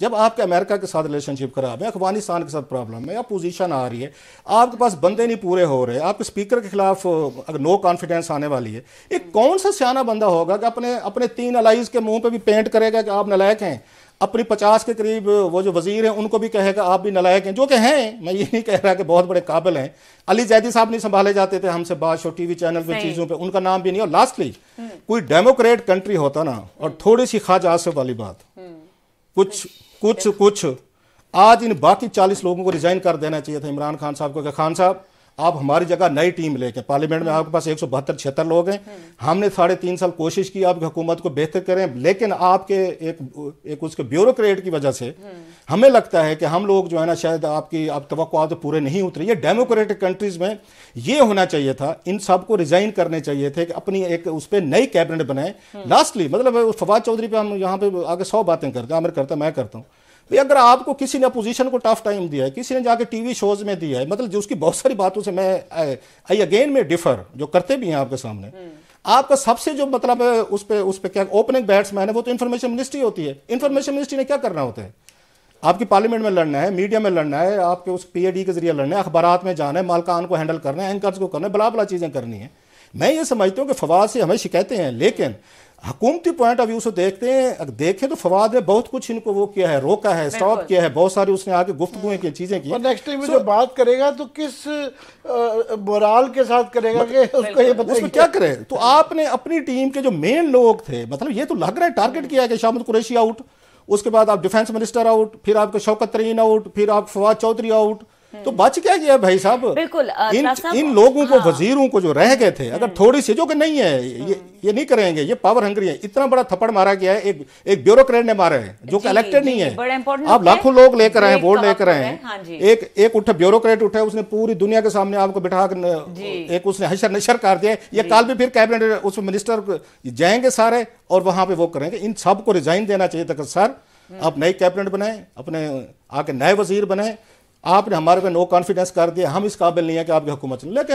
जब आपके अमेरिका के साथ रिलेशनशिप खराब है अफगानिस्तान के साथ प्रॉब्लम है या पोजीशन आ रही है आपके पास बंदे नहीं पूरे हो रहे आपके स्पीकर के खिलाफ अगर नो कॉन्फिडेंस आने वाली है एक कौन सा सियाना बंदा होगा कि अपने अपने तीन अलाइज के मुंह पे भी पेंट करेगा कि आप नलायक हैं अपनी पचास के करीब वो जो वजीर हैं उनको भी कहेगा आप भी नलायक हैं जो कि हैं मैं ये नहीं कह रहा कि बहुत बड़े काबिल हैं अली जैदी साहब नहीं संभाले जाते थे हमसे बात शो टी वी चैनल पर चीज़ों पर उनका नाम भी नहीं और लास्टली हम्म। कोई डेमोक्रेट कंट्री होता ना और थोड़ी सी खाज आसफ वाली बात कुछ कुछ कुछ आज इन बाकी चालीस लोगों को रिजाइन कर देना चाहिए था इमरान खान साहब को खान साहब आप हमारी जगह नई टीम लेके पार्लियामेंट में आपके पास एक सौ बहत्तर छिहत्तर लोग हैं हमने साढ़े तीन साल कोशिश की आपकी हुकूमत को बेहतर करें लेकिन आपके एक एक उसके ब्यूरोक्रेट की वजह से हमें लगता है कि हम लोग जो है ना शायद आपकी आप तो पूरे नहीं उतरे ये डेमोक्रेटिक कंट्रीज़ में ये होना चाहिए था इन सब को रिजाइन करने चाहिए थे कि अपनी एक उस पर नई कैबिनेट बनाए लास्टली मतलब फवाद चौधरी पर हम यहाँ पे आगे सौ बातें करते हैं अमर करता मैं करता हूँ भी अगर आपको किसी ने अपोजिशन को टफ टाइम दिया है किसी ने जाके टीवी शोज में दिया है मतलब जो उसकी बहुत सारी बातों से मैं आई अगेन में डिफर जो करते भी हैं आपके सामने हम्म। आपका सबसे जो मतलब है उस पर उस पर क्या ओपनिंग बैट्समैन है वो तो इन्फॉर्मेशन मिनिस्ट्री होती है इन्फॉर्मेशन मिनिस्ट्री ने क्या करना होता है आपकी पार्लियामेंट में लड़ना है मीडिया में लड़ना है आपके उस पी के जरिए लड़ना है अखबार में जाना है मालकान को हैंडल करना है एंकर्स को करना है बला बला चीज़ें करनी है मैं ये समझता हूँ कि फवाद से हमें शिकायतें हैं लेकिन हकूमती पॉइंट ऑफ व्यू से देखते हैं देखें तो फवाद ने बहुत कुछ इनको वो किया है रोका है स्टॉप किया है बहुत सारी उसने आगे हुए की चीज़ें की नेक्स्ट टाइम जो बात करेगा तो किस बुराल के साथ करेगा कि मतलब उसको ये उसमें क्या करें तो आपने अपनी टीम के जो मेन लोग थे मतलब ये तो लग रहा है टारगेट किया है कि शामद कुरैशी आउट उसके बाद आप डिफेंस मिनिस्टर आउट फिर आपके शौकत तरीन आउट फिर आप फवाद चौधरी आउट तो बच क्या गया भाई साहब बिल्कुल इन इन लोगों को हाँ। वजीरों को जो रह गए थे अगर हम्म। थोड़ी सी जो कि नहीं है ये ये नहीं करेंगे ये पावर हंगरी है इतना बड़ा थप्पड़ मारा गया है एक एक ब्यूरोक्रेट ने मारा है जो कि इलेक्टेड नहीं है आप लाखों लोग लेकर आए वोट लेकर आए हाँ एक एक उठे ब्यूरोक्रेट उठे उसने पूरी दुनिया के सामने आपको बिठा एक उसने हशर नशर कर दिया ये कल भी फिर कैबिनेट उसमें मिनिस्टर जाएंगे सारे और वहां पे वो करेंगे इन सबको रिजाइन देना चाहिए था सर हम्म। आप नए कैबिनेट बनाए अपने आके नए वजीर बनाए आपने हमारे पे नो कॉन्फिडेंस कर दिया हम इस काबिल नहीं है कि आपकी हुकूमत लेकिन